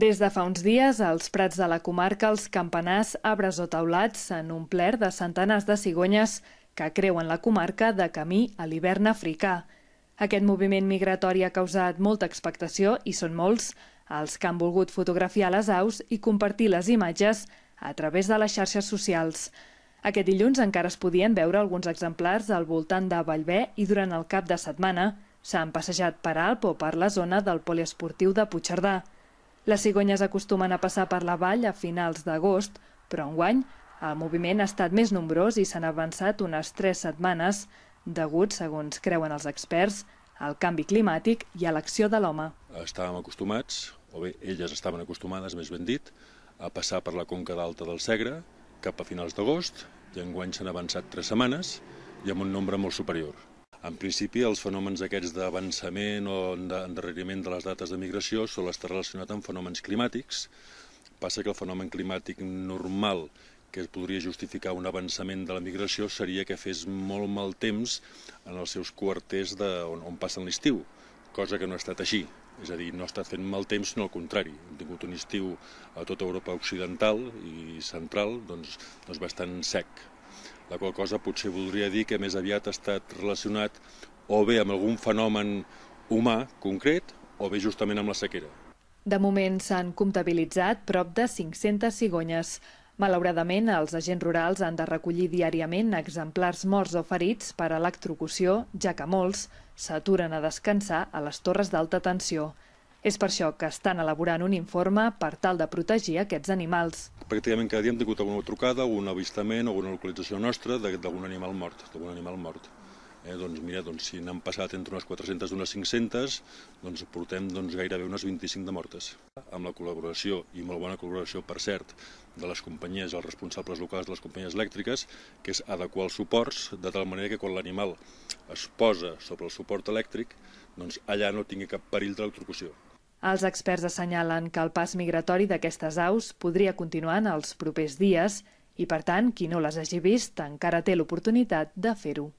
Des de fa uns dies, als prats de la comarca, els campanars, arbres o taulats s'han omplert de centenars de cigonyes que creuen la comarca de camí a l'hivern africà. Aquest moviment migratori ha causat molta expectació i són molts els que han volgut fotografiar les aus i compartir les imatges a través de les xarxes socials. Aquest dilluns encara es podien veure alguns exemplars al voltant de Vallbé i durant el cap de setmana s'han passejat per Alp o per la zona del poliesportiu de Puigcerdà. Les cigonyes acostumen a passar per la vall a finals d'agost, però enguany el moviment ha estat més nombrós i s'han avançat unes tres setmanes, degut, segons creuen els experts, al canvi climàtic i a l'acció de l'home. Estàvem acostumats, o bé elles estaven acostumades, més ben dit, a passar per la conca d'alta del Segre cap a finals d'agost, i enguany s'han avançat tres setmanes i amb un nombre molt superior. En principi, els fenòmens aquests d'avançament o d'endarreriment de les dates de migració sol estar relacionat amb fenòmens climàtics. Passa que el fenomen climàtic normal que podria justificar un avançament de la migració seria que fes molt mal temps en els seus quarters de, on, on passen l'estiu, cosa que no ha estat així. És a dir, no ha estat fent mal temps, sinó al contrari. Hem tingut un estiu a tota Europa occidental i central doncs, doncs bastant sec la qual cosa potser voldria dir que més aviat ha estat relacionat o bé amb algun fenomen humà concret o bé justament amb la sequera. De moment s'han comptabilitzat prop de 500 cigonyes. Malauradament, els agents rurals han de recollir diàriament exemplars morts o ferits per electrocució, ja que molts s'aturen a descansar a les torres d'alta tensió. És per això que estan elaborant un informe per tal de protegir aquests animals. Pràcticament cada dia hem tingut alguna trucada, un avistament o una localització nostra d'algun animal mort, d'algun animal mort. Eh, doncs mira, doncs, si n'han passat entre unes 400 i unes 500, doncs portem doncs, gairebé unes 25 de mortes. Amb la col·laboració, i molt bona col·laboració, per cert, de les companyies, els responsables locals de les companyies elèctriques, que és adequar els suports de tal manera que quan l'animal es posa sobre el suport elèctric, doncs allà no tingui cap perill d'electrocució. Els experts assenyalen que el pas migratori d'aquestes aus podria continuar en els propers dies i, per tant, qui no les hagi vist encara té l'oportunitat de fer-ho.